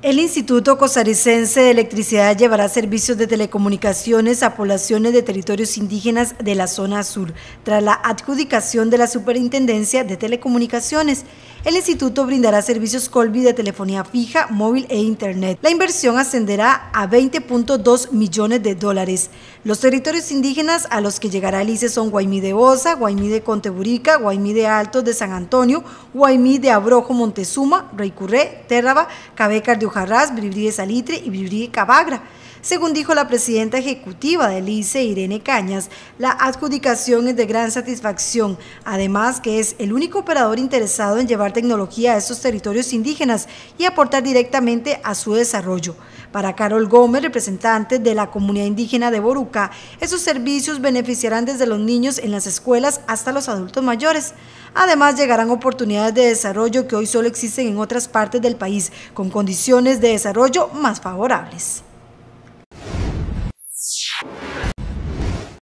El Instituto Cosaricense de Electricidad llevará servicios de telecomunicaciones a poblaciones de territorios indígenas de la zona sur, tras la adjudicación de la Superintendencia de Telecomunicaciones. El instituto brindará servicios Colby de telefonía fija, móvil e internet. La inversión ascenderá a 20.2 millones de dólares. Los territorios indígenas a los que llegará el ICE son Guaymí de Osa, Guaymí de Conteburica, Guaymí de Altos de San Antonio, Guaymí de Abrojo Montezuma, Reycurré, Térraba, Cabecar de Ujarrás, Bribri de Salitre y Bribri de Cabagra. Según dijo la presidenta ejecutiva de ICE, Irene Cañas, la adjudicación es de gran satisfacción, además que es el único operador interesado en llevar tecnología a estos territorios indígenas y aportar directamente a su desarrollo. Para Carol Gómez, representante de la comunidad indígena de Boruca, esos servicios beneficiarán desde los niños en las escuelas hasta los adultos mayores. Además, llegarán oportunidades de desarrollo que hoy solo existen en otras partes del país, con condiciones de desarrollo más favorables.